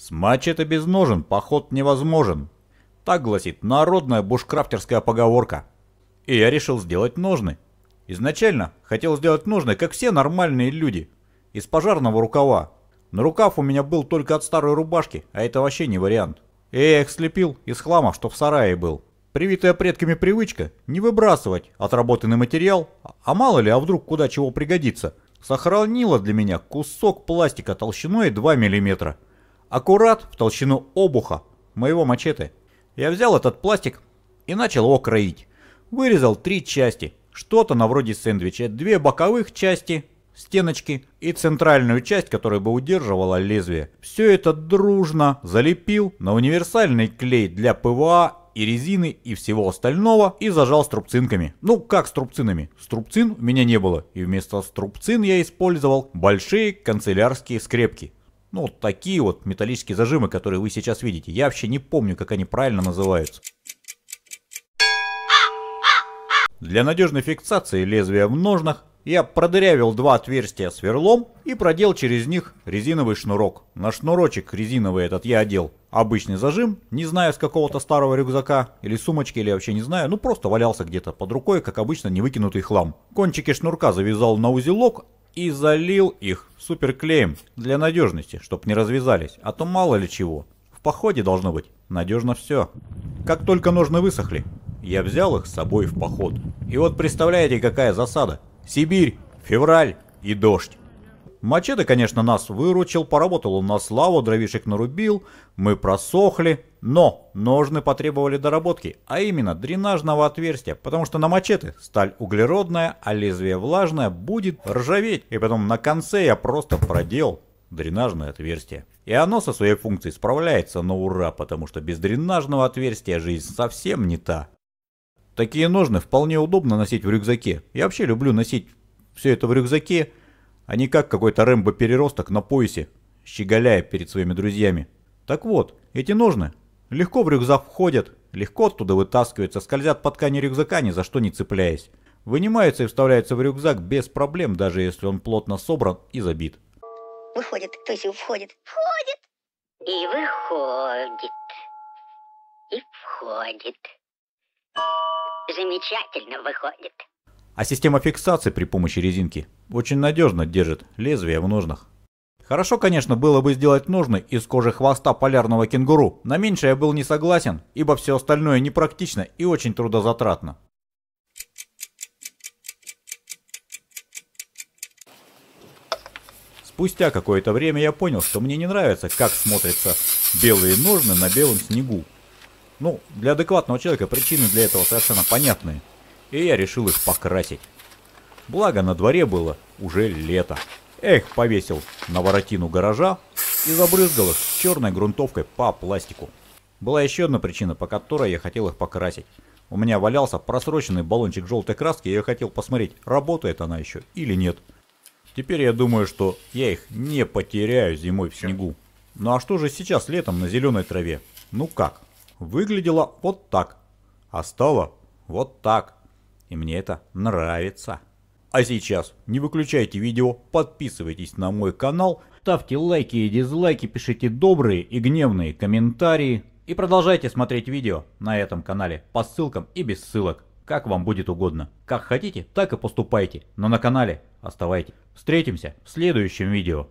С мачете без ножен поход невозможен. Так гласит народная бушкрафтерская поговорка. И я решил сделать ножны. Изначально хотел сделать ножны, как все нормальные люди. Из пожарного рукава. Но рукав у меня был только от старой рубашки, а это вообще не вариант. И я их слепил из хлама, что в сарае был. Привитая предками привычка не выбрасывать отработанный материал, а мало ли, а вдруг куда чего пригодится, сохранила для меня кусок пластика толщиной 2 миллиметра. Аккурат в толщину обуха моего мачете. Я взял этот пластик и начал его кроить. Вырезал три части, что-то на вроде сэндвича, две боковых части, стеночки и центральную часть, которая бы удерживала лезвие. Все это дружно залепил на универсальный клей для ПВА и резины и всего остального и зажал струбцинками. Ну как струбцинами? Струбцин у меня не было и вместо струбцин я использовал большие канцелярские скрепки. Ну, вот такие вот металлические зажимы, которые вы сейчас видите. Я вообще не помню, как они правильно называются. Для надежной фиксации лезвия в ножнах я продырявил два отверстия сверлом и продел через них резиновый шнурок. На шнурочек резиновый этот я одел обычный зажим, не знаю, с какого-то старого рюкзака или сумочки, или вообще не знаю, ну просто валялся где-то под рукой, как обычно, невыкинутый хлам. Кончики шнурка завязал на узелок, и залил их суперклеем для надежности, чтоб не развязались, а то мало ли чего. В походе должно быть надежно все. Как только ножны высохли, я взял их с собой в поход. И вот представляете, какая засада. Сибирь, февраль и дождь. Мачете, конечно, нас выручил, поработал он на славу, дровишек нарубил, мы просохли, но ножны потребовали доработки, а именно дренажного отверстия, потому что на мачете сталь углеродная, а лезвие влажное будет ржаветь, и потом на конце я просто проделал дренажное отверстие. И оно со своей функцией справляется Но ура, потому что без дренажного отверстия жизнь совсем не та. Такие ножны вполне удобно носить в рюкзаке. Я вообще люблю носить все это в рюкзаке, а не как какой-то Рэмбо-переросток на поясе, щеголяя перед своими друзьями. Так вот, эти ножны легко в рюкзак входят, легко оттуда вытаскиваются, скользят по ткани рюкзака, ни за что не цепляясь. Вынимаются и вставляются в рюкзак без проблем, даже если он плотно собран и забит. Выходит, то есть входит. Входит. И выходит. И входит. Замечательно выходит. А система фиксации при помощи резинки очень надежно держит лезвие в ножнах. Хорошо, конечно, было бы сделать ножны из кожи хвоста полярного кенгуру. На меньше я был не согласен, ибо все остальное непрактично и очень трудозатратно. Спустя какое-то время я понял, что мне не нравится, как смотрятся белые ножны на белом снегу. Ну, для адекватного человека причины для этого совершенно понятные и я решил их покрасить. Благо на дворе было уже лето. Эх, повесил на воротину гаража и забрызгал их черной грунтовкой по пластику. Была еще одна причина, по которой я хотел их покрасить. У меня валялся просроченный баллончик желтой краски, и я хотел посмотреть, работает она еще или нет. Теперь я думаю, что я их не потеряю зимой в снегу. Ну а что же сейчас летом на зеленой траве? Ну как? Выглядело вот так, а стало вот так и мне это нравится. А сейчас не выключайте видео, подписывайтесь на мой канал, ставьте лайки и дизлайки, пишите добрые и гневные комментарии и продолжайте смотреть видео на этом канале по ссылкам и без ссылок, как вам будет угодно. Как хотите, так и поступайте, но на канале оставайтесь. Встретимся в следующем видео.